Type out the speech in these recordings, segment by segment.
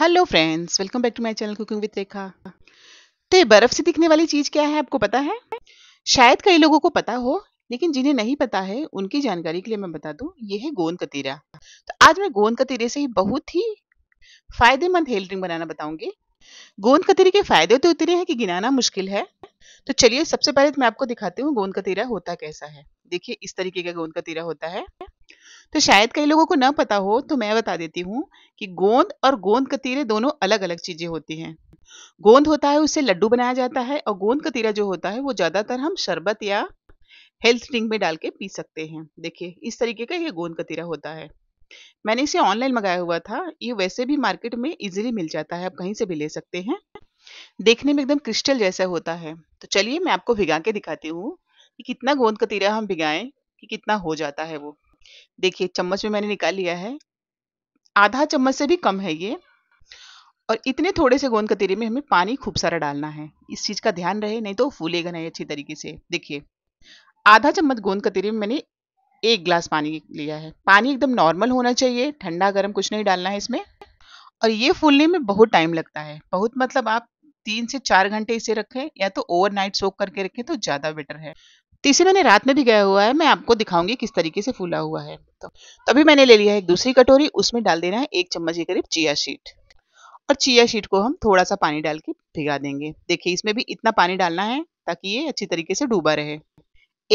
hello friends welcome back to my channel cooking with Rekha तो ये बर्फ से दिखने वाली चीज क्या है आपको पता है शायद कई लोगों को पता हो लेकिन जिन्हें नहीं पता है उनकी जानकारी के लिए मैं बता दूं ये है गोंद कतीरा तो आज मैं गोंद कतीरे से ही बहुत ही फायदेमंद हेल्थ ड्रिंक बनाना बताऊंगी गोंद कतीरे के फायदे तो इतने हैं कि गिनाना मुश्किल है तो चलिए सबसे पहले तो मैं आपको दिखाती हूँ गोंद कतीरा होता कैसा है देखिए इस तरीके का गोंद कतीरा होता है तो शायद कई लोगों को ना पता हो तो मैं बता देती हूँ कि गोंद और गोंद कतीरे दोनों अलग अलग चीज़ें होती हैं गोंद होता है उससे लड्डू बनाया जाता है और गोंद कतीरा जो होता है वो ज़्यादातर हम शरबत या हेल्थ ड्रिंक में डाल के पी सकते हैं देखिए इस तरीके का ये गोंद कतीरा होता है मैंने इसे ऑनलाइन मंगाया हुआ था ये वैसे भी मार्केट में इजीली मिल जाता है आप कहीं से भी ले सकते हैं देखने में एकदम क्रिस्टल जैसा होता है तो चलिए मैं आपको भिगा के दिखाती हूँ कि कितना गोंद कतीरा हम भिगाएं कि कितना हो जाता है वो देखिए चम्मच में मैंने निकाल लिया है आधा चम्मच से भी कम है ये और इतने थोड़े से गोंद कतीरे में हमें पानी खूब सारा डालना है इस चीज़ का ध्यान रहे नहीं तो फूलेगा नहीं अच्छी तरीके से देखिए आधा चम्मच गोंद कतीरे में मैंने एक गिलास पानी लिया है पानी एकदम नॉर्मल होना चाहिए ठंडा गर्म कुछ नहीं डालना है इसमें और ये फूलने में बहुत टाइम लगता है बहुत मतलब आप तीन से चार घंटे इसे रखें या तो ओवरनाइट सोक करके रखें तो ज़्यादा बेटर है तो इसे मैंने रात में भी गया हुआ है मैं आपको दिखाऊंगी किस तरीके से फूला हुआ है तो तभी मैंने ले लिया है एक दूसरी कटोरी उसमें डाल देना है एक चम्मच के करीब चिया शीट और चिया शीट को हम थोड़ा सा पानी डाल के भिगा देंगे देखिए इसमें भी इतना पानी डालना है ताकि ये अच्छी तरीके से डूबा रहे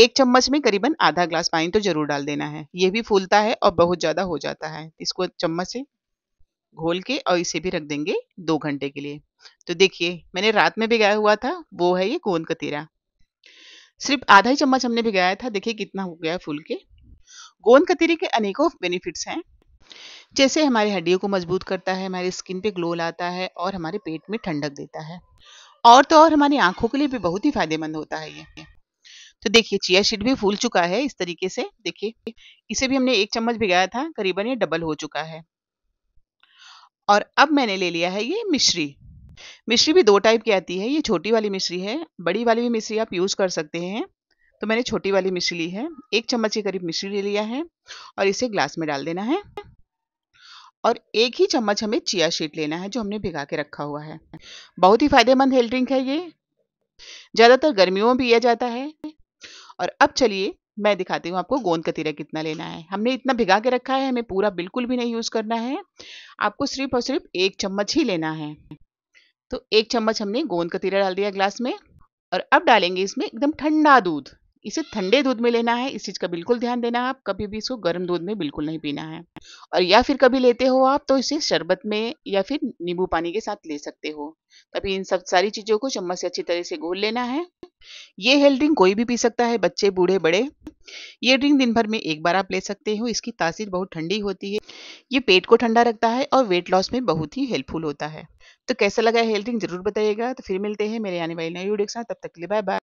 एक चम्मच में करीबन आधा ग्लास पानी तो जरूर डाल देना है ये भी फूलता है और बहुत ज़्यादा हो जाता है इसको चम्मच से घोल के और इसे भी रख देंगे दो घंटे के लिए तो देखिए मैंने रात में भिगाया हुआ था वो है ये गोंद कतीरा सिर्फ आधा ही चम्मच हमने भिगाया था देखिए कितना हो गया फूल के गोंद कतरी के अनेकों बेनिफिट्स हैं जैसे हमारी हड्डियों को मजबूत करता है हमारी स्किन पे ग्लो लाता है और हमारे पेट में ठंडक देता है और तो और हमारी आंखों के लिए भी बहुत ही फायदेमंद होता है ये तो देखिए चिया सीड भी फूल चुका है इस तरीके से देखिए इसे भी हमने एक चम्मच भिगाया था करीबन ये डबल हो चुका है और अब मैंने ले लिया है ये मिश्री मिश्री भी दो टाइप की आती है ये छोटी वाली मिश्री है बड़ी वाली भी मिश्री आप यूज़ कर सकते हैं तो मैंने छोटी वाली मिश्री ली है एक चम्मच के करीब मिश्री ले लिया है और इसे ग्लास में डाल देना है और एक ही चम्मच हमें चिया शीट लेना है जो हमने भिगा के रखा हुआ है बहुत ही फायदेमंद हेल्थ ड्रिंक है ये ज़्यादातर गर्मियों में पिया जाता है और अब चलिए मैं दिखाती हूँ आपको गोंद कतीरा कितना लेना है हमने इतना भिगा के रखा है हमें पूरा बिल्कुल भी नहीं यूज़ करना है आपको सिर्फ और सिर्फ एक चम्मच ही लेना है तो एक चम्मच हमने गोंद का तीरा डाल दिया ग्लास में और अब डालेंगे इसमें एकदम ठंडा दूध इसे ठंडे दूध में लेना है इस चीज़ का बिल्कुल ध्यान देना है आप कभी भी इसको गर्म दूध में बिल्कुल नहीं पीना है और या फिर कभी लेते हो आप तो इसे शरबत में या फिर नींबू पानी के साथ ले सकते हो तभी इन सब सारी चीज़ों को चम्मच से अच्छी तरह से घोल लेना है ये हेल्थ ड्रिंक कोई भी पी सकता है बच्चे बूढ़े बड़े ये ड्रिंक दिन भर में एक बार आप ले सकते हो इसकी तासीर बहुत ठंडी होती है ये पेट को ठंडा रखता है और वेट लॉस में बहुत ही हेल्पफुल होता है तो कैसा लगा हेल्थ ड्रिंक जरूर बताइएगा तो फिर मिलते हैं मेरे आने वाले नए वीडियो के साथ तब तक के लिए बाय बाय